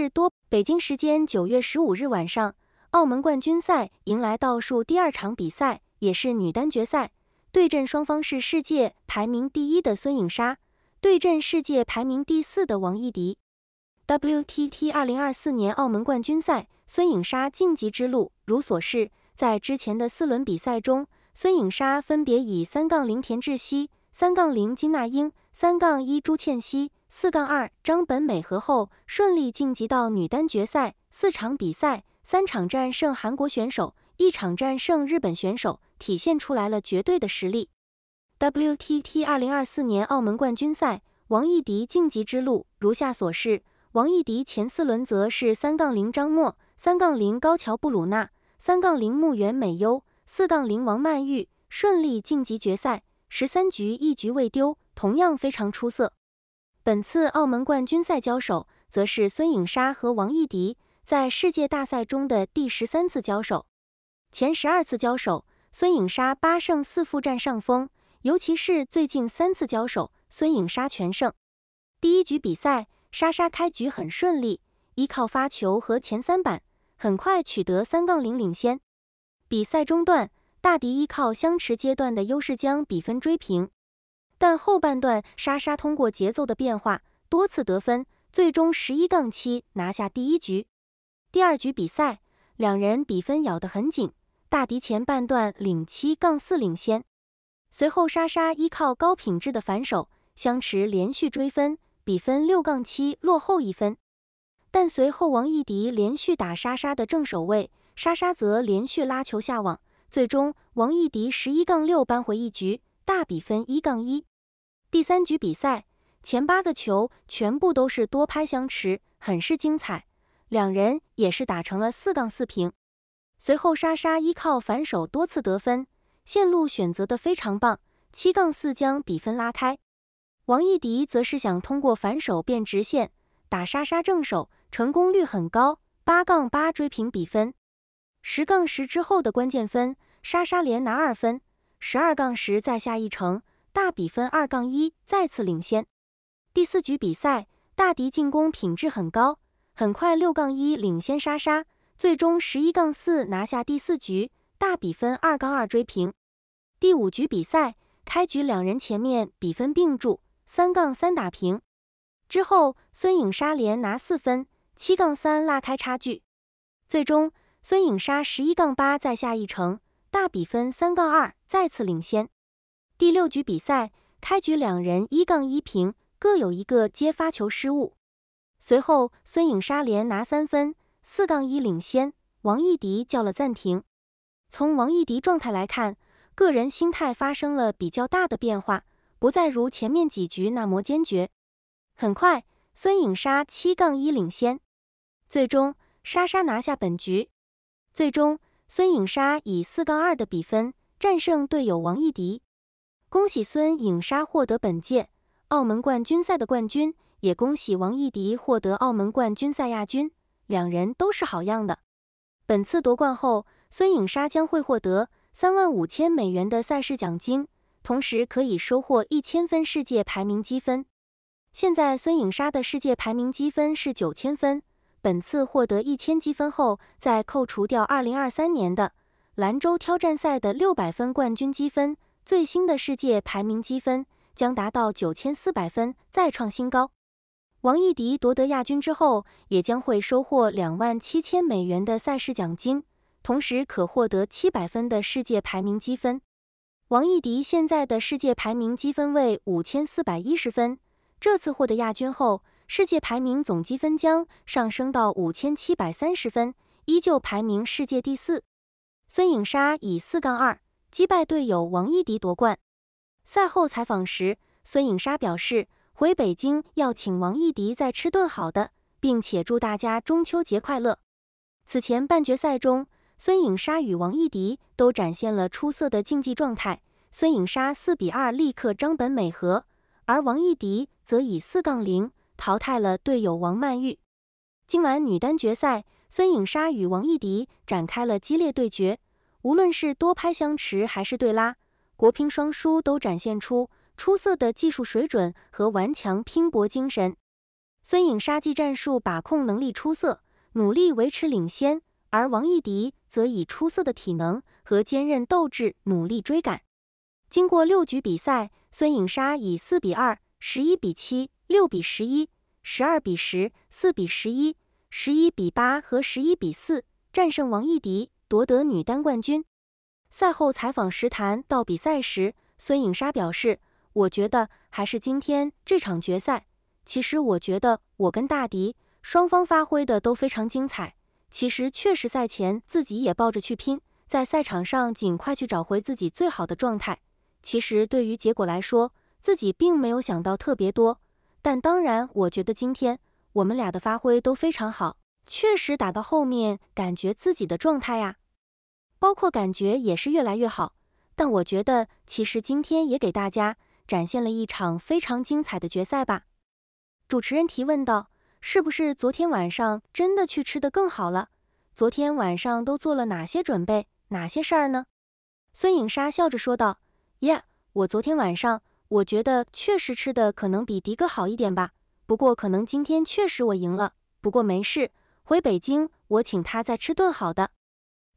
是多。北京时间九月十五日晚上，澳门冠军赛迎来倒数第二场比赛，也是女单决赛。对阵双方是世界排名第一的孙颖莎对阵世界排名第四的王艺迪。WTT 二零二四年澳门冠军赛，孙颖莎晋级之路如所示。在之前的四轮比赛中，孙颖莎分别以三杠零田志希、三杠零金娜英、三杠一朱倩曦。四杠二，张本美和后顺利晋级到女单决赛。四场比赛，三场战胜韩国选手，一场战胜日本选手，体现出来了绝对的实力。WTT 二零二四年澳门冠军赛，王艺迪晋级之路如下所示：王艺迪前四轮则是三杠零张默、三杠零高桥布鲁纳、三杠零木原美优、四杠零王曼玉，顺利晋级决赛，十三局一局未丢，同样非常出色。本次澳门冠军赛交手，则是孙颖莎和王艺迪在世界大赛中的第十三次交手。前十二次交手，孙颖莎八胜四负占上风，尤其是最近三次交手，孙颖莎全胜。第一局比赛，莎莎开局很顺利，依靠发球和前三板，很快取得三杠零领先。比赛中断，大迪依靠相持阶段的优势将比分追平。但后半段，莎莎通过节奏的变化多次得分，最终十一杠七拿下第一局。第二局比赛，两人比分咬得很紧，大迪前半段领七杠四领先，随后莎莎依靠高品质的反手相持连续追分，比分六杠七落后一分。但随后王艺迪连续打莎莎的正手位，莎莎则连续拉球下网，最终王艺迪十一杠六扳回一局，大比分一杠一。第三局比赛前八个球全部都是多拍相持，很是精彩。两人也是打成了四杠四平。随后莎莎依靠反手多次得分，线路选择的非常棒，七杠四将比分拉开。王艺迪则是想通过反手变直线打莎莎正手，成功率很高，八杠八追平比分。十杠十之后的关键分，莎莎连拿二分，十二杠十再下一城。大比分二杠一再次领先。第四局比赛，大迪进攻品质很高，很快六杠一领先莎莎，最终十一杠四拿下第四局，大比分二杠二追平。第五局比赛，开局两人前面比分并住三杠三打平，之后孙颖莎连拿四分七杠三拉开差距，最终孙颖莎十一杠八再下一城，大比分三杠二再次领先。第六局比赛，开局两人一杠一平，各有一个接发球失误。随后孙颖莎连拿三分，四杠一领先。王艺迪叫了暂停。从王艺迪状态来看，个人心态发生了比较大的变化，不再如前面几局那么坚决。很快，孙颖莎七杠一领先。最终，莎莎拿下本局。最终，孙颖莎以四杠二的比分战胜队友王艺迪。恭喜孙颖莎获得本届澳门冠军赛的冠军，也恭喜王艺迪获得澳门冠军赛亚军，两人都是好样的。本次夺冠后，孙颖莎将会获得三万五千美元的赛事奖金，同时可以收获一千分世界排名积分。现在孙颖莎的世界排名积分是九千分，本次获得一千积分后，再扣除掉二零二三年的兰州挑战赛的六百分冠军积分。最新的世界排名积分将达到九千四百分，再创新高。王艺迪夺得亚军之后，也将会收获两万七千美元的赛事奖金，同时可获得七百分的世界排名积分。王艺迪现在的世界排名积分为五千四百一十分，这次获得亚军后，世界排名总积分将上升到五千七百三十分，依旧排名世界第四。孙颖莎以四杠二。击败队友王一迪夺冠。赛后采访时，孙颖莎表示，回北京要请王一迪再吃顿好的，并且祝大家中秋节快乐。此前半决赛中，孙颖莎与王一迪都展现了出色的竞技状态。孙颖莎四比二力克张本美和，而王一迪则以四杠零淘汰了队友王曼玉。今晚女单决赛，孙颖莎与王一迪展开了激烈对决。无论是多拍相持还是对拉，国乒双输都展现出出色的技术水准和顽强拼搏精神。孙颖莎技战术把控能力出色，努力维持领先；而王艺迪则以出色的体能和坚韧斗志努力追赶。经过六局比赛，孙颖莎以四比二、十一比七、六比十一、十二比十、四比十一、十一比八和十一比四战胜王艺迪。夺得女单冠军。赛后采访时谈到比赛时，孙颖莎表示：“我觉得还是今天这场决赛。其实我觉得我跟大迪双方发挥的都非常精彩。其实确实赛前自己也抱着去拼，在赛场上尽快去找回自己最好的状态。其实对于结果来说，自己并没有想到特别多。但当然，我觉得今天我们俩的发挥都非常好。”确实打到后面，感觉自己的状态呀，包括感觉也是越来越好。但我觉得其实今天也给大家展现了一场非常精彩的决赛吧。主持人提问道：“是不是昨天晚上真的去吃的更好了？昨天晚上都做了哪些准备，哪些事儿呢？”孙颖莎笑着说道：“耶，我昨天晚上我觉得确实吃的可能比迪哥好一点吧。不过可能今天确实我赢了，不过没事。”回北京，我请他再吃顿好的。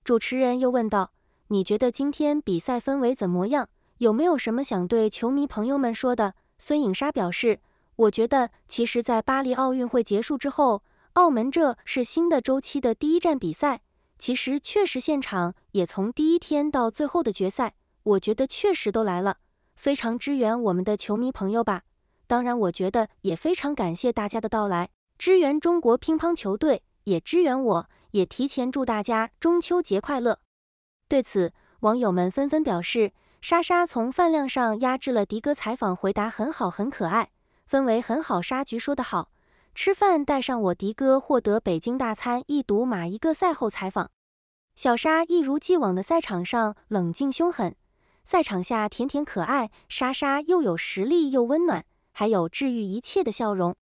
主持人又问道：“你觉得今天比赛氛围怎么样？有没有什么想对球迷朋友们说的？”孙颖莎表示：“我觉得，其实，在巴黎奥运会结束之后，澳门这是新的周期的第一站比赛。其实，确实现场也从第一天到最后的决赛，我觉得确实都来了，非常支援我们的球迷朋友吧。当然，我觉得也非常感谢大家的到来，支援中国乒乓球队。”也支援我，也提前祝大家中秋节快乐。对此，网友们纷纷表示：“莎莎从饭量上压制了迪哥，采访回答很好，很可爱，氛围很好。”沙局说得好：“吃饭带上我迪哥，获得北京大餐一睹马一个赛后采访。”小莎一如既往的赛场上冷静凶狠，赛场下甜甜可爱。莎莎又有实力又温暖，还有治愈一切的笑容。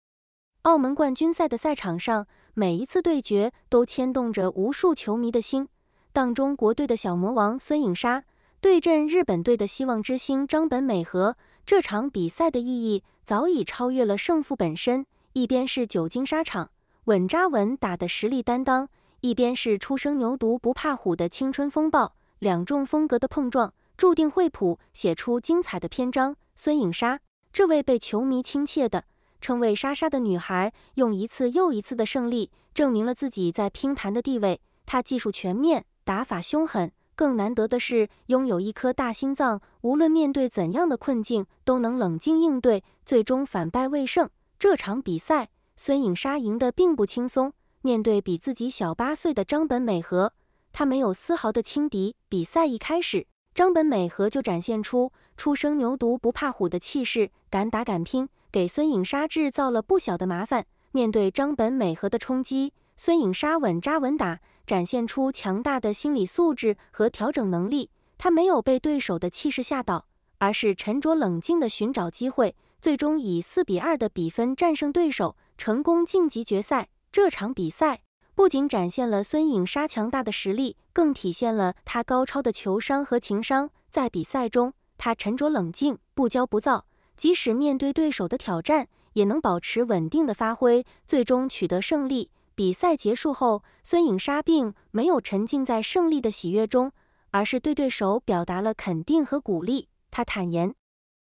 澳门冠军赛的赛场上。每一次对决都牵动着无数球迷的心。当中国队的小魔王孙颖莎对阵日本队的希望之星张本美和，这场比赛的意义早已超越了胜负本身。一边是久经沙场、稳扎稳打的实力担当，一边是初生牛犊不怕虎的青春风暴，两种风格的碰撞注定会谱写出精彩的篇章。孙颖莎，这位被球迷亲切的。称谓莎莎的女孩用一次又一次的胜利证明了自己在乒坛的地位。她技术全面，打法凶狠，更难得的是拥有一颗大心脏。无论面对怎样的困境，都能冷静应对。最终反败为胜，这场比赛孙颖莎赢得并不轻松。面对比自己小八岁的张本美和，她没有丝毫的轻敌。比赛一开始，张本美和就展现出初生牛犊不怕虎的气势，敢打敢拼。给孙颖莎制造了不小的麻烦。面对张本美和的冲击，孙颖莎稳扎稳打，展现出强大的心理素质和调整能力。她没有被对手的气势吓倒，而是沉着冷静地寻找机会，最终以四比二的比分战胜对手，成功晋级决赛。这场比赛不仅展现了孙颖莎强大的实力，更体现了她高超的球商和情商。在比赛中，她沉着冷静，不骄不躁。即使面对对手的挑战，也能保持稳定的发挥，最终取得胜利。比赛结束后，孙颖莎并没有沉浸在胜利的喜悦中，而是对对手表达了肯定和鼓励。她坦言，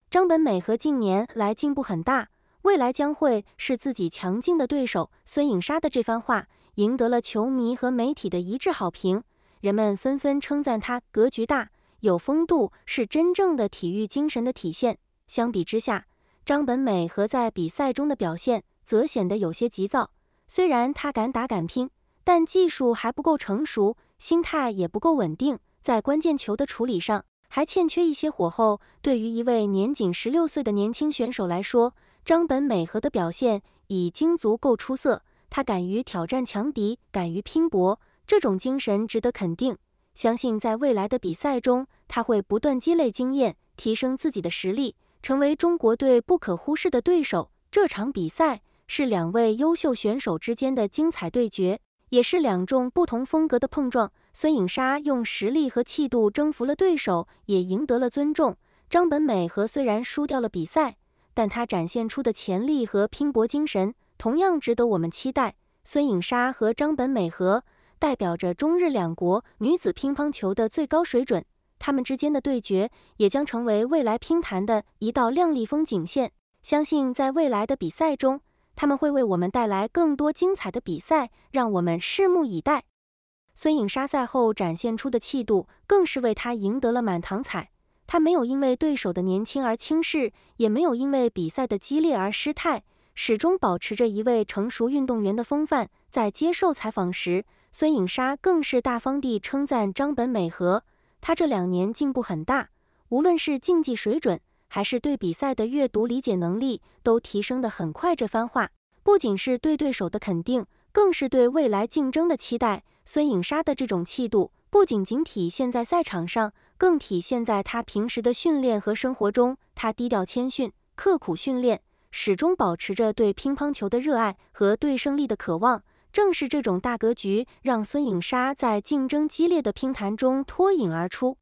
张本美和近年来进步很大，未来将会是自己强劲的对手。孙颖莎的这番话赢得了球迷和媒体的一致好评，人们纷纷称赞她格局大、有风度，是真正的体育精神的体现。相比之下，张本美和在比赛中的表现则显得有些急躁。虽然他敢打敢拼，但技术还不够成熟，心态也不够稳定，在关键球的处理上还欠缺一些火候。对于一位年仅十六岁的年轻选手来说，张本美和的表现已经足够出色。他敢于挑战强敌，敢于拼搏，这种精神值得肯定。相信在未来的比赛中，他会不断积累经验，提升自己的实力。成为中国队不可忽视的对手。这场比赛是两位优秀选手之间的精彩对决，也是两种不同风格的碰撞。孙颖莎用实力和气度征服了对手，也赢得了尊重。张本美和虽然输掉了比赛，但她展现出的潜力和拼搏精神同样值得我们期待。孙颖莎和张本美和代表着中日两国女子乒乓球的最高水准。他们之间的对决也将成为未来乒坛的一道亮丽风景线。相信在未来的比赛中，他们会为我们带来更多精彩的比赛，让我们拭目以待。孙颖莎赛后展现出的气度，更是为她赢得了满堂彩。她没有因为对手的年轻而轻视，也没有因为比赛的激烈而失态，始终保持着一位成熟运动员的风范。在接受采访时，孙颖莎更是大方地称赞张本美和。他这两年进步很大，无论是竞技水准，还是对比赛的阅读理解能力，都提升得很快。这番话不仅是对对手的肯定，更是对未来竞争的期待。孙颖莎的这种气度，不仅仅体现在赛场上，更体现在他平时的训练和生活中。他低调谦逊，刻苦训练，始终保持着对乒乓球的热爱和对胜利的渴望。正是这种大格局，让孙颖莎在竞争激烈的乒坛中脱颖而出，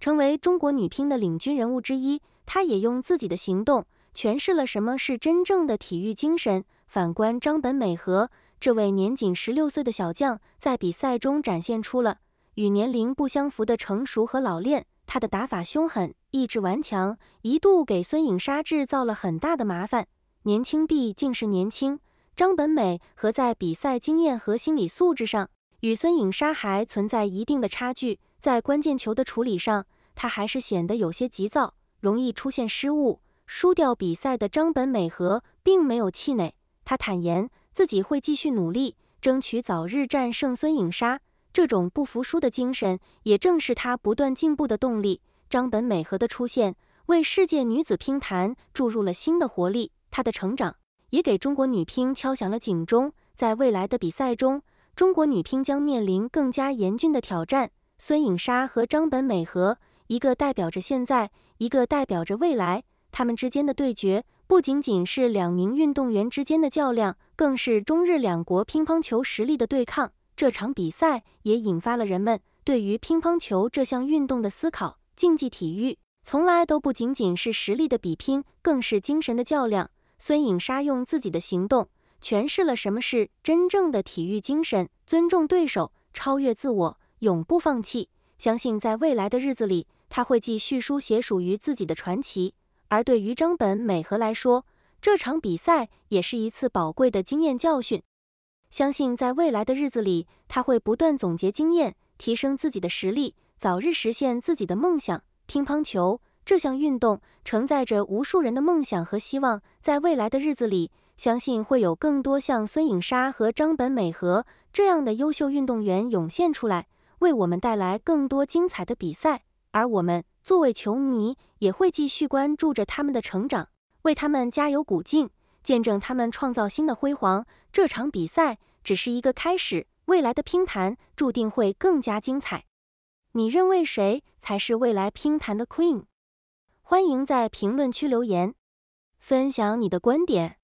成为中国女乒的领军人物之一。她也用自己的行动诠释了什么是真正的体育精神。反观张本美和，这位年仅十六岁的小将，在比赛中展现出了与年龄不相符的成熟和老练。她的打法凶狠，意志顽强，一度给孙颖莎制造了很大的麻烦。年轻毕竟是年轻。张本美和在比赛经验和心理素质上与孙颖莎还存在一定的差距，在关键球的处理上，她还是显得有些急躁，容易出现失误，输掉比赛的张本美和并没有气馁，她坦言自己会继续努力，争取早日战胜孙颖莎。这种不服输的精神，也正是她不断进步的动力。张本美和的出现，为世界女子乒坛注入了新的活力，她的成长。也给中国女乒敲响了警钟，在未来的比赛中，中国女乒将面临更加严峻的挑战。孙颖莎和张本美和，一个代表着现在，一个代表着未来，他们之间的对决不仅仅是两名运动员之间的较量，更是中日两国乒乓球实力的对抗。这场比赛也引发了人们对于乒乓球这项运动的思考。竞技体育从来都不仅仅是实力的比拼，更是精神的较量。孙颖莎用自己的行动诠释了什么是真正的体育精神：尊重对手，超越自我，永不放弃。相信在未来的日子里，他会继续书写属于自己的传奇。而对于张本美和来说，这场比赛也是一次宝贵的经验教训。相信在未来的日子里，他会不断总结经验，提升自己的实力，早日实现自己的梦想。乒乓球。这项运动承载着无数人的梦想和希望，在未来的日子里，相信会有更多像孙颖莎和张本美和这样的优秀运动员涌现出来，为我们带来更多精彩的比赛。而我们作为球迷，也会继续关注着他们的成长，为他们加油鼓劲，见证他们创造新的辉煌。这场比赛只是一个开始，未来的乒坛注定会更加精彩。你认为谁才是未来乒坛的 Queen？欢迎在评论区留言，分享你的观点。